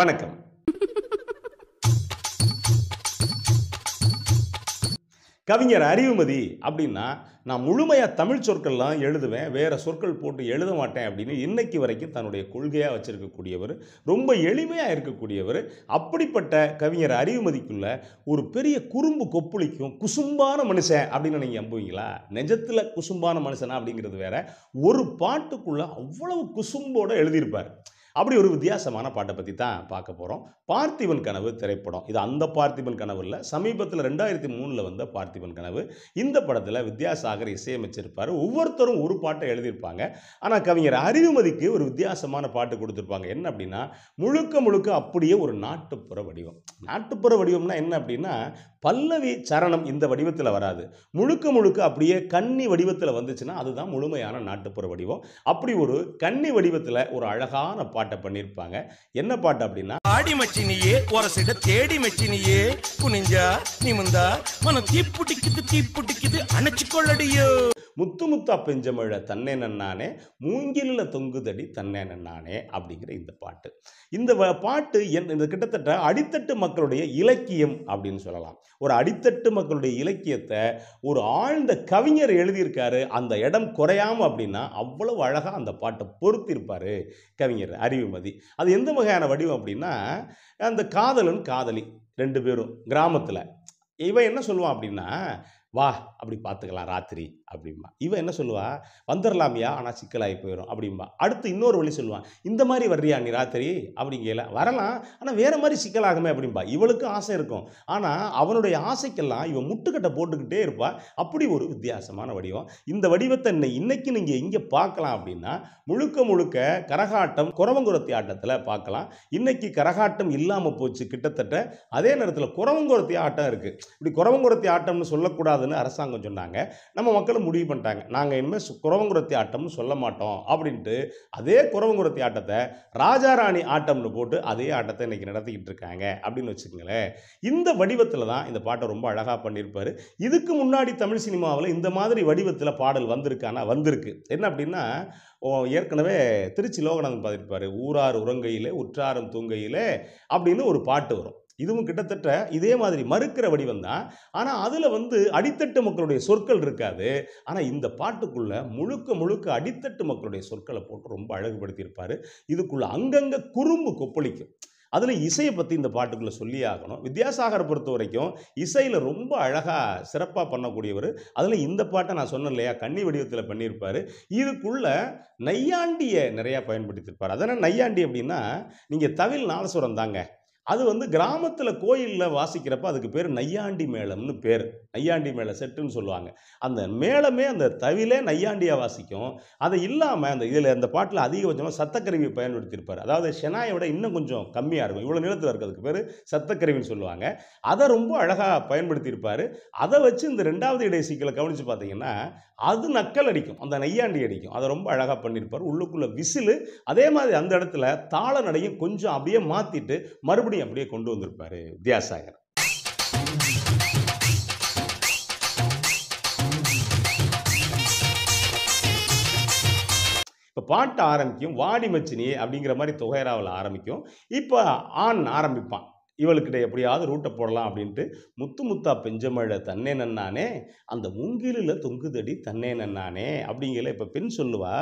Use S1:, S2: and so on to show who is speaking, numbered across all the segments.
S1: வணக்கம் கவிஞர் அறிவுமதி அப்படின்னா நான் முழுமையாக தமிழ் சொற்கள்லாம் எழுதுவேன் வேறு சொற்கள் போட்டு எழுத மாட்டேன் அப்படின்னு இன்னைக்கு வரைக்கும் தன்னுடைய கொள்கையாக வச்சுருக்கக்கூடியவர் ரொம்ப எளிமையாக இருக்கக்கூடியவர் அப்படிப்பட்ட கவிஞர் அறிவுமதிக்குள்ள ஒரு பெரிய குறும்பு கொப்புளிக்கும் குசும்பான மனுஷன் அப்படின்னு நீங்கள் நம்புவீங்களா நிஜத்தில் குசும்பான மனுஷனா அப்படிங்கிறது வேற ஒரு பாட்டுக்குள்ளே அவ்வளவு குசும்போடு எழுதியிருப்பார் அப்படி ஒரு வித்தியாசமான பாட்டை பற்றி தான் பார்க்க போகிறோம் பார்த்திபன் கனவு திரைப்படம் இது அந்த பார்த்திபன் கனவு இல்லை சமீபத்தில் ரெண்டாயிரத்தி மூணில் வந்த பார்த்திபன் கனவு இந்த படத்தில் வித்யாசாகர் இசையமைச்சிருப்பார் ஒவ்வொருத்தரும் ஒரு பாட்டை எழுதியிருப்பாங்க ஆனால் கவிஞர் அறிவுமதிக்கு ஒரு வித்தியாசமான பாட்டு கொடுத்துருப்பாங்க என்ன அப்படின்னா முழுக்க முழுக்க அப்படியே ஒரு நாட்டுப்புற வடிவம் நாட்டுப்புற வடிவம்னா என்ன அப்படின்னா பல்லவி சரணம் இந்த வடிவத்தில் வராது முழுக்க முழுக்க அப்படியே கன்னி வடிவத்தில் வந்துச்சுன்னா அதுதான் முழுமையான நாட்டுப்புற வடிவம் அப்படி ஒரு கன்னி வடிவத்தில் ஒரு அழகான பாட்டை பண்ணியிருப்பாங்க என்ன பாட்டு அப்படின்னா ஆடி மச்சினியே ஒரசிட தேடி மச்சினியே குனிஞ்சா நிமிந்தா மனம் தீப்புட்டிக்குது தீப்புட்டிக்குது அணைச்சு கொள்ளடியோ முத்து முத்தா பெஞ்சமிழ தன்னே நன்னானே மூங்கிலில் தொங்குதடி தன்னே நன்னானே அப்படிங்கிற இந்த பாட்டு இந்த பாட்டு என் இந்த கிட்டத்தட்ட அடித்தட்டு மக்களுடைய இலக்கியம் அப்படின்னு சொல்லலாம் ஒரு அடித்தட்டு மக்களுடைய இலக்கியத்தை ஒரு ஆழ்ந்த கவிஞர் எழுதியிருக்காரு அந்த இடம் குறையாம அப்படின்னா அவ்வளவு அழகாக அந்த பாட்டை பொறுத்திருப்பார் கவிஞர் அறிவுமதி அது எந்த வகையான வடிவம் அப்படின்னா அந்த காதலன் காதலி ரெண்டு பேரும் கிராமத்தில் இவன் என்ன சொல்லுவான் அப்படின்னா வா அப்படி பார்த்துக்கலாம் ராத்திரி அப்படிம்பா இவன் என்ன சொல்லுவா வந்துடலாமியா ஆனால் சிக்கலாகி போயிடும் அப்படிம்பா அடுத்து இன்னொரு வழி சொல்லுவான் இந்த மாதிரி வர்றியா நீ ராத்திரி அப்படிங்கல வரலாம் ஆனால் வேறு மாதிரி சிக்கலாகுமே அப்படிம்பா இவளுக்கும் ஆசை இருக்கும் ஆனால் அவனுடைய ஆசைக்கெல்லாம் இவன் முட்டுக்கட்டை போட்டுக்கிட்டே இருப்பா அப்படி ஒரு வித்தியாசமான வடிவம் இந்த வடிவத்தை இன்னை இன்னைக்கு நீங்கள் இங்கே பார்க்கலாம் அப்படின்னா முழுக்க முழுக்க கரகாட்டம் குரவங்குரத்தி ஆட்டத்தில் பார்க்கலாம் இன்னைக்கு கரகாட்டம் இல்லாமல் போச்சு கிட்டத்தட்ட அதே நேரத்தில் குரவங்குரத்தி ஆட்டம் இருக்குது இப்படி குரவங்குரத்தி ஆட்டம்னு சொல்லக்கூடாது கூடாதுன்னு அரசாங்கம் சொன்னாங்க நம்ம மக்களும் முடிவு பண்ணிட்டாங்க நாங்கள் இனிமேல் குரவங்குரத்தி ஆட்டம்னு சொல்ல மாட்டோம் அப்படின்ட்டு அதே குரவங்குரத்தி ஆட்டத்தை ராஜாராணி ஆட்டம்னு போட்டு அதே ஆட்டத்தை இன்றைக்கி நடத்திக்கிட்டு இருக்காங்க அப்படின்னு வச்சுக்கோங்களேன் இந்த வடிவத்தில் தான் இந்த பாட்டை ரொம்ப அழகாக பண்ணியிருப்பார் இதுக்கு முன்னாடி தமிழ் சினிமாவில் இந்த மாதிரி வடிவத்தில் பாடல் வந்திருக்கானா வந்திருக்கு என்ன அப்படின்னா ஏற்கனவே திருச்சி லோகநாதன் பாடிருப்பார் ஊரார் உறங்கையிலே உற்றாரும் தூங்கையிலே அப்படின்னு ஒரு பாட்டு வரும் இதுவும் கிட்டத்தட்ட இதே மாதிரி மறுக்கிற வடிவம் தான் ஆனால் அதில் வந்து அடித்தட்டு மக்களுடைய சொற்கள் இருக்காது ஆனால் இந்த பாட்டுக்குள்ளே முழுக்க முழுக்க அடித்தட்டு மக்களுடைய சொற்களை போட்டு ரொம்ப அழகுபடுத்தியிருப்பார் இதுக்குள்ளே அங்கங்கே குறும்பு கொப்பளிக்கும் அதில் இசையை பற்றி இந்த பாட்டுக்குள்ளே சொல்லி ஆகணும் வித்யாசாகர் பொறுத்த வரைக்கும் இசையில் ரொம்ப அழகாக சிறப்பாக பண்ணக்கூடியவர் அதில் இந்த பாட்டை நான் சொன்னேன் இல்லையா கன்னி வடிவத்தில் பண்ணியிருப்பார் இதுக்குள்ளே நையாண்டியை நிறையா பயன்படுத்தியிருப்பார் அதனால் நையாண்டி அப்படின்னா நீங்கள் தவில் நாலசுரம் தாங்க அது வந்து கிராமத்தில் கோயிலில் வாசிக்கிறப்ப அதுக்கு பேர் நையாண்டி மேளம்னு பேர் நையாண்டி மேள செட்டுன்னு சொல்லுவாங்க அந்த மேளமே அந்த தவிலே நையாண்டியாக வாசிக்கும் அதை இல்லாமல் அந்த இதில் அந்த பாட்டில் அதிகபட்சமாக சத்தக்கருவியை பயன்படுத்தியிருப்பார் அதாவது செனாயை விட இன்னும் கொஞ்சம் கம்மியாக இருக்கும் இவ்வளோ நிலத்தில் இருக்கிறதுக்கு பேர் சத்தக்கருவின்னு சொல்லுவாங்க அதை ரொம்ப அழகாக பயன்படுத்தியிருப்பார் அதை வச்சு இந்த ரெண்டாவது இடை சிக்கலை கவனித்து பார்த்தீங்கன்னா அது நக்கல் அடிக்கும் அந்த நையாண்டி அடிக்கும் அதை ரொம்ப அழகாக பண்ணியிருப்பார் உள்ளுக்குள்ளே விசிலு அதே மாதிரி அந்த இடத்துல தாள நடையும் கொஞ்சம் அப்படியே மாற்றிட்டு மறுபடியும் அப்படியே கொண்டு வந்திருப்பார் வித்யாசாகர் இப்போ பாட்டு ஆரம்பிக்கும் வாடி மச்சினி அப்படிங்கிற மாதிரி தொகைராவில் ஆரம்பிக்கும் இப்போ ஆண் ஆரம்பிப்பான் இவளுக்கிட்ட எப்படியாவது ரூட்டை போடலாம் அப்படின்ட்டு முத்து முத்தா பெஞ்சமழை தன்னே நன்னானே அந்த முங்கிலில் தொங்குதடி தன்னே நன்னானே அப்படிங்கிற இப்போ பெண் சொல்லுவா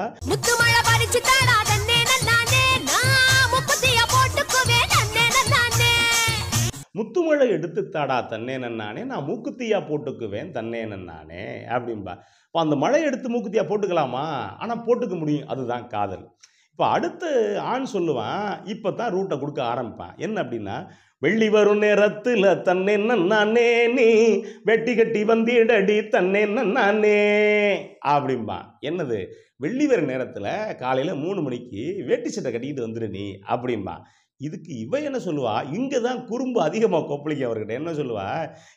S1: முத்துமழை எடுத்து தாடா தன்னேனன் நானே நான் மூக்குத்தியாக போட்டுக்குவேன் தன்னேனன் நானே அப்படின்பா இப்போ அந்த மழை எடுத்து மூக்குத்தியாக போட்டுக்கலாமா ஆனால் போட்டுக்க முடியும் அதுதான் காதல் இப்போ அடுத்து ஆண் சொல்லுவான் இப்போ தான் ரூட்டை கொடுக்க ஆரம்பிப்பான் என்ன அப்படின்னா வெள்ளி வரும் நேரத்தில் தன்னே நீ வெட்டி கட்டி வந்திடடி தன்னே நானே அப்படிம்பான் என்னது வெள்ளி வர நேரத்தில் காலையில் மூணு மணிக்கு வேட்டி சட்டை கட்டிக்கிட்டு வந்துடு நீ அப்படிம்பா இதுக்கு இவன் என்ன சொல்லுவா இங்கே தான் குறும்பு அதிகமாக கொப்பளிக்க அவர்கிட்ட என்ன சொல்லுவா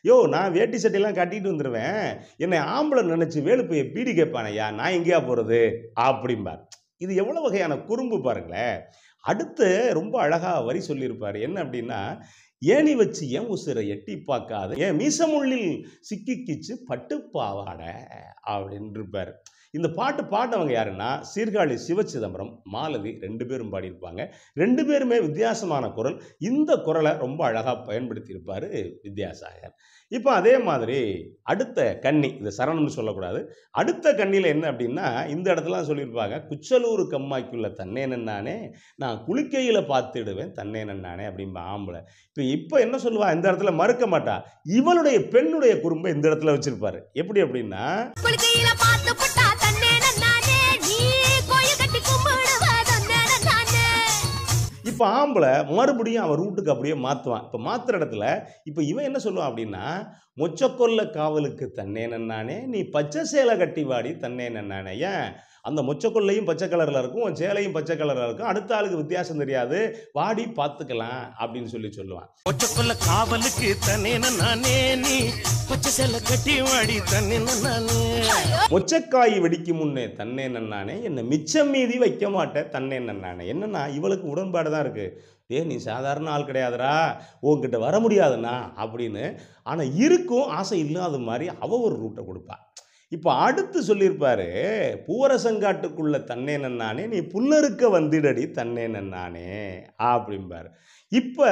S1: யோ நான் வேட்டி சட்டையெல்லாம் கட்டிட்டு வந்துடுவேன் என்னை ஆம்பளை நினச்சி வேலுப்பையை பீடி கேட்பானையா நான் எங்கேயா போகிறது அப்படிம்பார் இது எவ்வளோ வகையான குறும்பு பாருங்களேன் அடுத்து ரொம்ப அழகாக வரி சொல்லியிருப்பார் என்ன அப்படின்னா ஏணி வச்சு ஏன் உசுரை எட்டி பார்க்காத ஏன் மீசமுள்ளில் சிக்கிக்கிச்சு பட்டுப்பாவாட அப்படின்னு இருப்பார் இந்த பாட்டு பாடினவங்க யாருன்னா சீர்காழி சிவச்சிதம்பரம் மாலதி ரெண்டு பேரும் பாடியிருப்பாங்க ரெண்டு பேருமே வித்தியாசமான குரல் இந்த குரலை ரொம்ப அழகாக பயன்படுத்தியிருப்பார் வித்யாசாகர் இப்போ அதே மாதிரி அடுத்த கன்னி இது சரணம்னு சொல்லக்கூடாது அடுத்த கண்ணியில் என்ன அப்படின்னா இந்த இடத்துல சொல்லியிருப்பாங்க குச்சலூர் கம்மாய்க்குள்ள தன்னே நன்னானே நான் குளிக்கையில் பார்த்துடுவேன் தன்னே நன்னானே அப்படின்பா ஆம்பளை இப்போ இப்போ என்ன சொல்லுவா இந்த இடத்துல மறுக்க மாட்டா இவளுடைய பெண்ணுடைய குறும்பை இந்த இடத்துல வச்சிருப்பாரு எப்படி அப்படின்னா இப்போ ஆம்பளை மறுபடியும் அவன் ரூட்டுக்கு அப்படியே மாற்றுவான் இப்போ மாற்றுற இடத்துல இப்போ இவன் என்ன சொல்லுவான் அப்படின்னா மொச்சக்கொல்ல காவலுக்கு தன்னே நன்னானே நீ பச்சை சேலை கட்டி வாடி தன்னே நன்னானே ஏன் அந்த மொச்சக்கொள்ளையும் பச்சை கலரில் இருக்கும் சேலையும் பச்சை கலரில் இருக்கும் அடுத்த ஆளுக்கு வித்தியாசம் தெரியாது வாடி பார்த்துக்கலாம் அப்படின்னு சொல்லி சொல்லுவான் மொச்சக்கொள்ள காவலுக்கு தனே நானே நீ மொச்சக்காய் வெடிக்கும் முன்னே தன்னேன நன்னானே என்ன மிச்சம் மீதி வைக்க மாட்டேன் தன்னே நன்னானே என்னன்னா இவளுக்கு உடன்பாடு தான் இருக்கு ஏ நீ சாதாரண ஆள் கிடையாதுரா உங்ககிட்ட வர முடியாதுண்ணா அப்படின்னு ஆனால் இருக்கும் ஆசை இல்லாத மாதிரி அவ ஒரு ரூட்டை கொடுப்பா இப்போ அடுத்து சொல்லியிருப்பாரு பூவரசங்காட்டுக்குள்ள தன்னே நன்னானே நீ புல்லருக்க வந்திடடி தன்னே நன்னானே அப்படிம்பார் இப்போ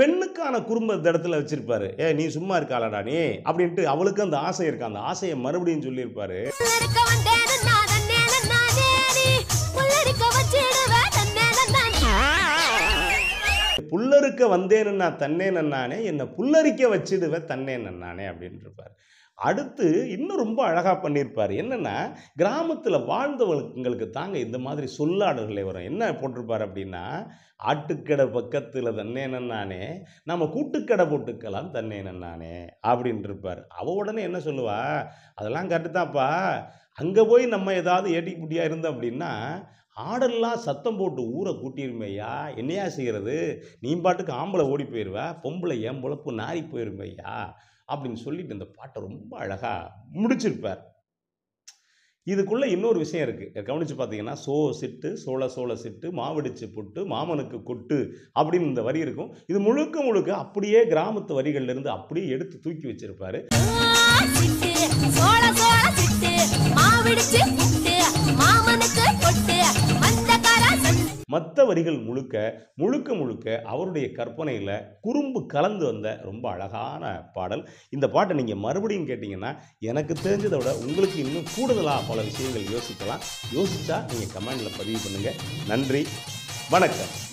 S1: பெண்ணுக்கான குறும்ப இடத்துல வச்சிருப்பாரு ஏ நீ சும்மா இருக்காளடா நீ அப்படின்ட்டு அவளுக்கு அந்த ஆசை இருக்கா அந்த ஆசையை மறுபடியும் சொல்லியிருப்பாரு புல்லறுக்க வந்தேன்னா நான் தன்னே நன்னானே என்னை புல்லரிக்க வச்சிடுவேன் தன்னே நன்னானே அப்படின்னு இருப்பார் அடுத்து இன்னும் ரொம்ப அழகாக பண்ணியிருப்பார் என்னென்னா கிராமத்தில் வாழ்ந்தவங்களுக்கு தாங்க இந்த மாதிரி சொல்லாடல்களை வரும் என்ன போட்டிருப்பார் அப்படின்னா ஆட்டுக்கடை பக்கத்தில் தன்னே நானே நம்ம கூட்டுக்கடை போட்டுக்கலாம் தன்னே நானே அப்படின்ட்டு இருப்பார் அவ உடனே என்ன சொல்லுவா அதெல்லாம் கரெக்டு தான்ப்பா அங்கே போய் நம்ம ஏதாவது ஏட்டி குட்டியாக இருந்தோம் அப்படின்னா ஆடெல்லாம் சத்தம் போட்டு ஊரை கூட்டியிருமையா என்னையா செய்கிறது நீ பாட்டுக்கு ஆம்பளை ஓடி போயிடுவேன் பொம்பளை ஏன் பொழப்பு நாரி போயிருமையா அப்படின்னு சொல்லிட்டு இந்த பாட்டை ரொம்ப அழகாக முடிச்சிருப்பார் இதுக்குள்ளே இன்னொரு விஷயம் இருக்குது கவனித்து பார்த்தீங்கன்னா சோ சிட்டு சோழ சோழ சிட்டு மாவடிச்சு புட்டு மாமனுக்கு கொட்டு அப்படின்னு இந்த வரி இருக்கும் இது முழுக்க முழுக்க அப்படியே கிராமத்து வரிகள்லேருந்து அப்படியே எடுத்து தூக்கி வச்சிருப்பாரு புட்டு மற்ற வரிகள் முழுக்க முழுக்க முழுக்க அவருடைய கற்பனையில் குறும்பு கலந்து வந்த ரொம்ப அழகான பாடல் இந்த பாட்டை நீங்கள் மறுபடியும் கேட்டிங்கன்னா எனக்கு தெரிஞ்சதை விட உங்களுக்கு இன்னும் கூடுதலாக பல விஷயங்கள் யோசிக்கலாம் யோசித்தா நீங்கள் கமெண்டில் பதிவு பண்ணுங்கள் நன்றி வணக்கம்